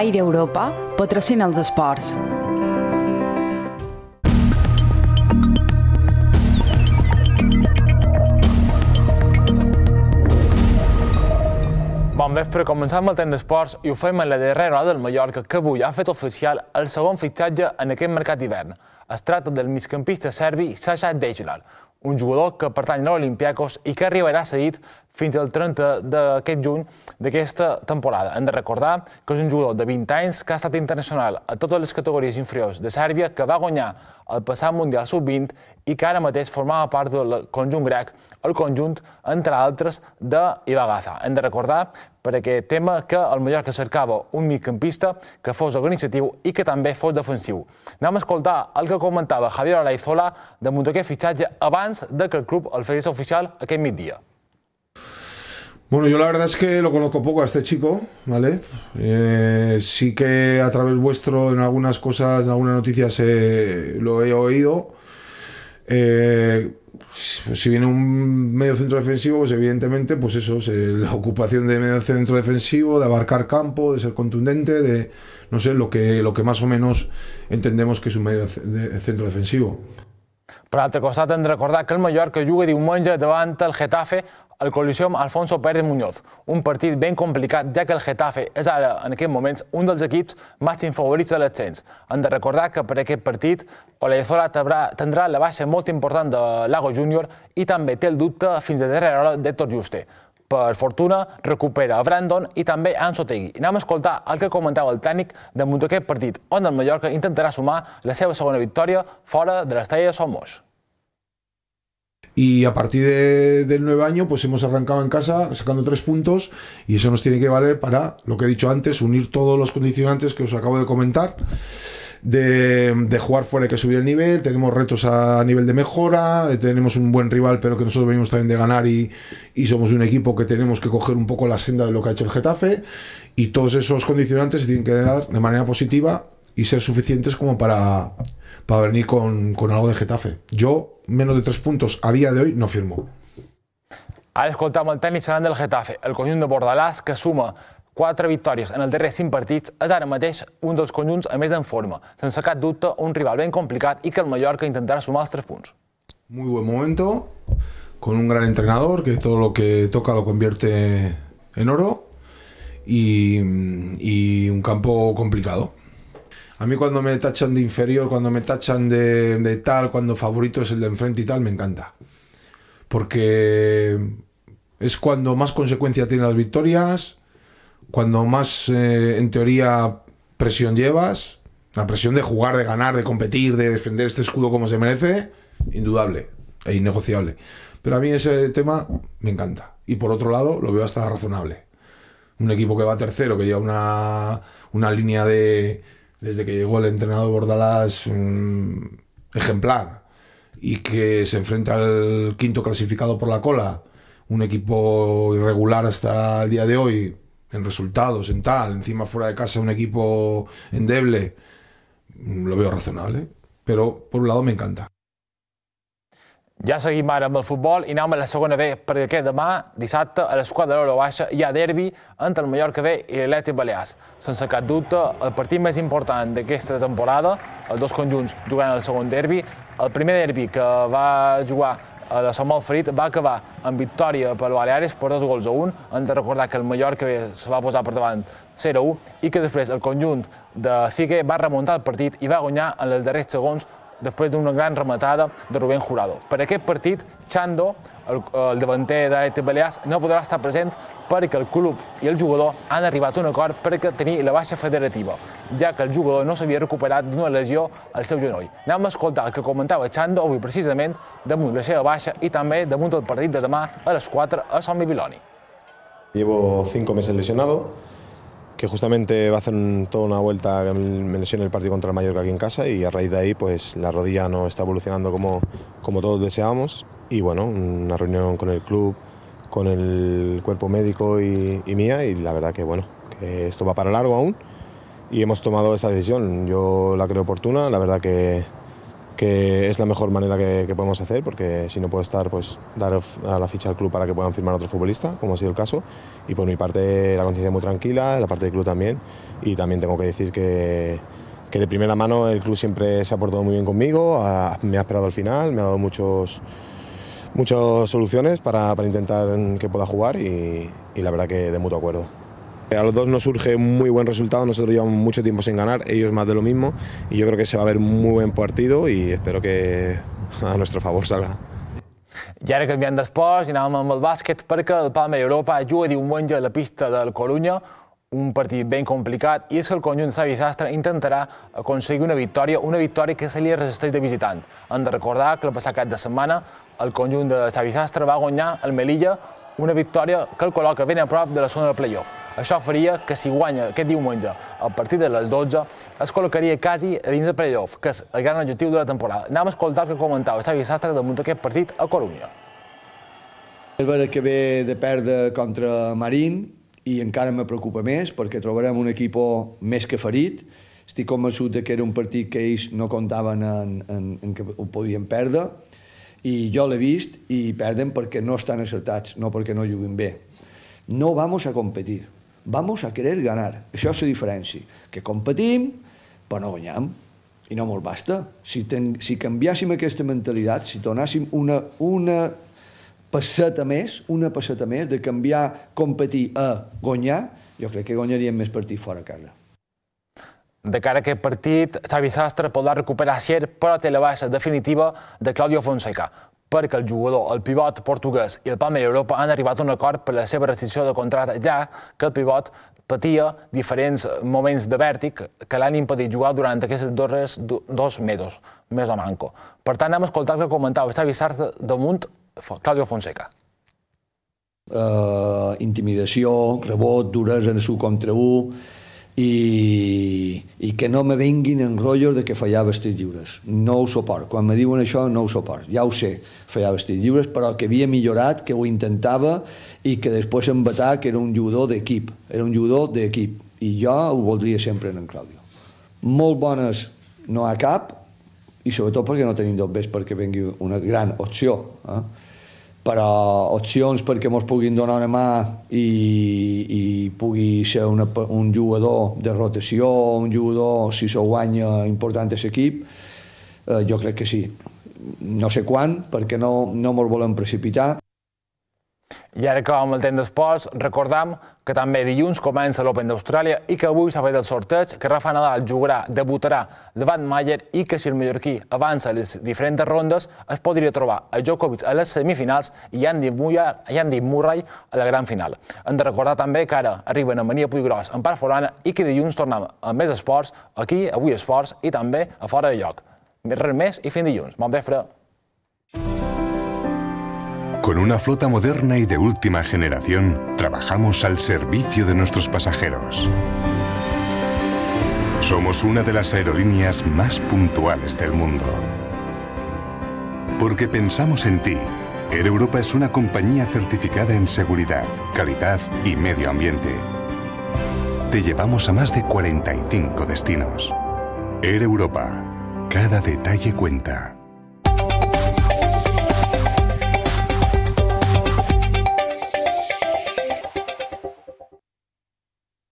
Aire Europa patrocina els esports. Bon vespre, amb el temps d'esports i ho fem a la darrera hora del Mallorca, que avui ha fet oficial el segon fitxatge en aquest mercat d'hivern. Es tracta del migcampista serbi Sasha Dejlar, un jugador que pertany a l'Olimpiakos i que arribarà cedit fins al 30 d'aquest juny d'aquesta temporada. Hem de recordar que és un jugador de 20 anys que ha estat internacional a totes les categories inferiors de Sèrbia, que va guanyar el passat Mundial Sub-20 i que ara mateix formava part del conjunt grec, el conjunt, entre altres, de Ibagaza. Hem de recordar per aquest tema que el Mallorca cercava un migcampista que fos organitzatiu i que també fos defensiu. Anem a escoltar el que comentava Javier Araizola de aquest fitxatge abans de que el club el fes oficial aquest migdia. Bueno, yo la verdad es que lo conozco poco a este chico, ¿vale? Eh, sí que a través vuestro en algunas cosas, en algunas noticias eh, lo he oído. Eh, si viene un medio centro defensivo, pues evidentemente, pues eso, es la ocupación de medio centro defensivo, de abarcar campo, de ser contundente, de no sé, lo que, lo que más o menos entendemos que es un medio centro defensivo. Para altre cosa tendré de recordar que el Mallorca un diumenge levanta el Getafe el Coliseum Alfonso Pérez Muñoz. Un partit ben complicat, ja que el Getafe és ara, en aquests moments, un dels equips màxim favorits de l'ascens. Hem de recordar que per aquest partit Olaezola tindrà la baixa molt important de Lago Júnior i també té el dubte fins a darrere hora tot Juste. Per fortuna, recupera Brandon i també Tegui. Anem a escoltar el que comentava el tècnic damunt d'aquest partit, on el Mallorca intentarà sumar la seva segona victòria fora de l'estrella de Somos. y a partir de, del nuevo año pues hemos arrancado en casa sacando tres puntos y eso nos tiene que valer para, lo que he dicho antes, unir todos los condicionantes que os acabo de comentar. De, jugar fuera hay que subir el nivel, tenemos retos a nivel de mejora, eh, tenemos un buen rival pero que nosotros venimos también de ganar y, y, somos un equipo que tenemos que coger un poco la senda de lo que ha hecho el Getafe y todos esos condicionantes se tienen que dar de manera positiva y ser suficientes como para, para venir con, con algo de Getafe. Yo menos de tres puntos a día de hoy, no firmó. Ha escuchar el tècnic del Getafe, el conjunto de que suma cuatro victorias en el darrers sin partits, és ara mateix un dels conjunts a més en forma, sense cap dubte un rival bien complicado y que el Mallorca intentará sumar els tres puntos. Muy buen momento, con un gran entrenador que todo lo que toca lo convierte en oro y un campo complicado. A mí cuando me tachan de inferior, cuando me tachan de, tal, cuando favorito es el de enfrente y tal, me encanta. Porque es cuando más consecuencia tiene las victorias, cuando más, eh, en teoría, presión llevas, la presión de jugar, de ganar, de competir, de defender este escudo como se merece, indudable e innegociable. Pero a mí ese tema me encanta. Y por otro lado, lo veo hasta razonable. Un equipo que va tercero, que lleva una línea de, desde que llegó el entrenador Bordalás ejemplar y que se enfrenta al quinto clasificado por la cola, un equipo irregular hasta el día de hoy, en resultados, en tal, encima fuera de casa un equipo endeble, lo veo razonable, pero por un lado me encanta. Ja seguim ara amb el futbol i anem a la segona B perquè demà, dissabte, a les de l'hora baixa hi ha derbi entre el Mallorca B i l'Atlètic Balears. Sense cap dubte, el partit més important d'aquesta temporada, els dos conjunts jugant al segon derbi. El primer derbi que va jugar a la Som Ferit va acabar amb victòria per Baleares per dos gols a un. Hem de recordar que el Mallorca B se va posar per davant 0-1 i que després el conjunt de Cigue va remuntar el partit i va guanyar en els darrers segons 1 després d'una gran rematada de Rubén Jurado. Per aquest partit, Chando, el, el davanter de l'Ete Balears, no podrà estar present perquè el club i el jugador han arribat a un acord perquè tenir la baixa federativa, ja que el jugador no s'havia recuperat d'una lesió al seu genoll. Anem a escoltar el que comentava Chando avui precisament damunt la seva baixa i també damunt el partit de demà a les 4 a Sant Bibiloni. Llevo cinco meses lesionado, que justamente va a hacer toda una vuelta, me el partido contra el Mallorca aquí en casa y a raíz de ahí pues la rodilla no está evolucionando como, como todos deseábamos y bueno, una reunión con el club, con el cuerpo médico y, y mía y la verdad que bueno, que esto va para largo aún y hemos tomado esa decisión, yo la creo oportuna, la verdad que que es la mejor manera que, podemos hacer, porque si no puedo estar, pues dar a la ficha al club para que puedan firmar a otro futbolista, como ha sido el caso. Y por mi parte, la conciencia muy tranquila, la parte del club también. Y también tengo que decir que, que de primera mano el club siempre se ha portado muy bien conmigo, me ha esperado al final, me ha dado muchos, muchas soluciones para, intentar que pueda jugar y, y la verdad que de mutuo acuerdo. Eh, a los dos nos surge un muy buen resultado, nosotros llevamos mucho tiempo sin ganar, ellos más de lo mismo y yo creo que se va a ver un muy buen partido y espero que a nuestro favor salga. I ara canviant d'esports i anàvem amb el bàsquet perquè el Palma Europa juga diumenge a la pista del Corunya, un partit ben complicat, i és que el conjunt de Savi Sastre intentarà aconseguir una victòria, una victòria que se li resisteix de visitant. Hem de recordar que el passat cap de setmana el conjunt de Savi Sastre va guanyar el Melilla una victòria que el col·loca ben a prop de la zona de play-off. Això faria que si guanya aquest diumenge el partit de les 12, es col·locaria quasi a dins del playoff, que és el gran objectiu de la temporada. Anem a escoltar el que comentava Xavi Sastre damunt d'aquest partit a Corunya. És vera que ve de perdre contra Marín i encara me preocupa més perquè trobarem un equip més que ferit. Estic convençut que era un partit que ells no comptaven en, en, en que ho podien perdre i jo l'he vist i perden perquè no estan acertats, no perquè no juguin bé. No vamos a competir, vamos a querer ganar. Això és la diferència, que competim però no guanyam i no molt basta. Si, ten, si canviàssim aquesta mentalitat, si donàssim una, una passeta més, una passeta més de canviar competir a guanyar, jo crec que guanyaríem més partit fora, casa. De cara a aquest partit, Xavi Sastre podrà recuperar Sier, però té la baixa definitiva de Claudio Fonseca, perquè el jugador, el pivot portuguès i el Palmer Europa han arribat a un acord per la seva restricció de contracte, ja que el pivot patia diferents moments de vèrtic que l'han impedit jugar durant aquests darrers dos mesos, més o manco. Per tant, anem escoltat que comentava Xavi Sastre damunt Claudio Fonseca. Uh, intimidació, rebot, duresa en el contra 1, i, i que no me venguin en rotllos de que feia vestits lliures. No ho suport. Quan me diuen això, no ho suport. Ja ho sé, feia vestits lliures, però que havia millorat, que ho intentava i que després em batà que era un jugador d'equip. Era un jugador d'equip. I jo ho voldria sempre en, en Claudio. Molt bones no ha cap, i sobretot perquè no tenim dos vés perquè vengui una gran opció. Eh? però opcions perquè ens puguin donar una mà i, i pugui ser una, un jugador de rotació, un jugador, si s'ho guanya, important a l'equip, eh, jo crec que sí. No sé quan, perquè no, no molt volem precipitar. I ara que amb el temps d'esports, recordam que també dilluns comença l'Open d'Austràlia i que avui s'ha fet el sorteig que Rafa Nadal jugarà, debutarà davant Mayer i que si el mallorquí avança les diferents rondes es podria trobar a Djokovic a les semifinals i Andy, Andy Murray a la gran final. Hem de recordar també que ara arriben a Mania Puigros en part forana i que dilluns tornem amb més esports aquí, avui esports i també a fora de lloc. Més Res més i fins dilluns. Bon vespre. Con una flota moderna y de última generación, trabajamos al servicio de nuestros pasajeros. Somos una de las aerolíneas más puntuales del mundo. Porque pensamos en ti. Air Europa es una compañía certificada en seguridad, calidad y medio ambiente. Te llevamos a más de 45 destinos. Air Europa. Cada detalle cuenta.